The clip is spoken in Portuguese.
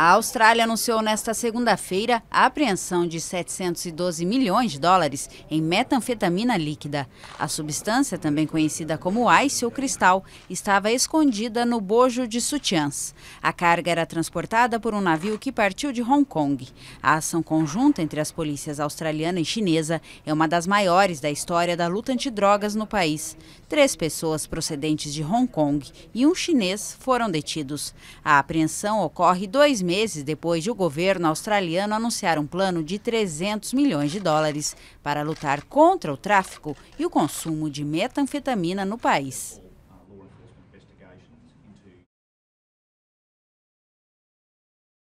A Austrália anunciou nesta segunda-feira a apreensão de 712 milhões de dólares em metanfetamina líquida. A substância, também conhecida como ice ou cristal, estava escondida no bojo de sutiãs. A carga era transportada por um navio que partiu de Hong Kong. A ação conjunta entre as polícias australiana e chinesa é uma das maiores da história da luta antidrogas no país. Três pessoas procedentes de Hong Kong e um chinês foram detidos. A apreensão ocorre dois meses depois de o governo australiano anunciar um plano de 300 milhões de dólares para lutar contra o tráfico e o consumo de metanfetamina no país.